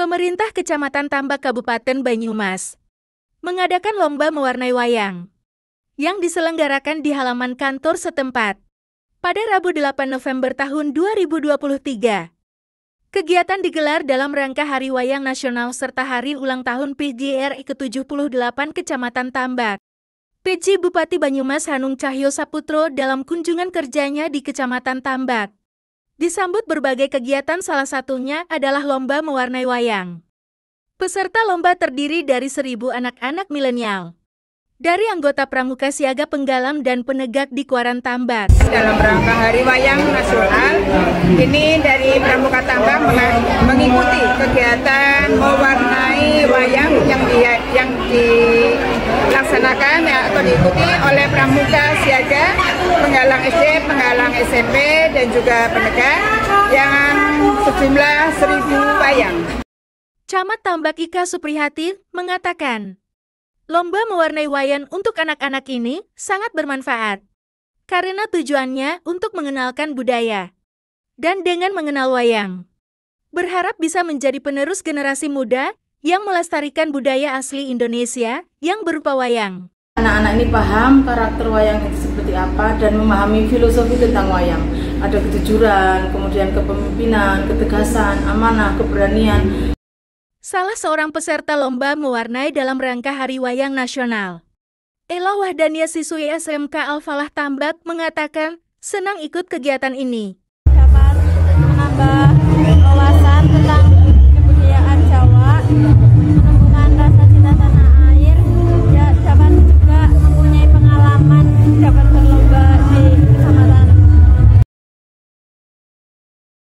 pemerintah Kecamatan Tambak Kabupaten Banyumas mengadakan lomba mewarnai wayang yang diselenggarakan di halaman kantor setempat pada Rabu 8 November tahun 2023. Kegiatan digelar dalam rangka Hari Wayang Nasional serta Hari Ulang Tahun PJRI ke-78 Kecamatan Tambak. PJ Bupati Banyumas Hanung Cahyo Saputro dalam kunjungan kerjanya di Kecamatan Tambak disambut berbagai kegiatan salah satunya adalah lomba mewarnai wayang. Peserta lomba terdiri dari seribu anak-anak milenial. Dari anggota Pramuka Siaga Penggalam dan Penegak di Kuaran Tambak. Dalam rangka Hari Wayang Nasional, ini dari Pramuka Tambak mengikuti kegiatan mewarnai wayang yang di, yang dilaksanakan ya, atau diikuti oleh Pramuka Siaga penghalang SD, penghalang SMP, dan juga pendekat yang sejumlah seribu wayang. Camat Tambak Ika Suprihatin mengatakan, Lomba mewarnai wayan untuk anak-anak ini sangat bermanfaat karena tujuannya untuk mengenalkan budaya dan dengan mengenal wayang. Berharap bisa menjadi penerus generasi muda yang melestarikan budaya asli Indonesia yang berupa wayang. Anak-anak ini paham karakter wayang itu seperti apa dan memahami filosofi tentang wayang. Ada kejujuran, kemudian kepemimpinan, ketegasan, amanah, keberanian. Salah seorang peserta lomba mewarnai dalam rangka Hari Wayang Nasional. Ela Wahdania Siswi SMK Al-Falah Tambak mengatakan, senang ikut kegiatan ini.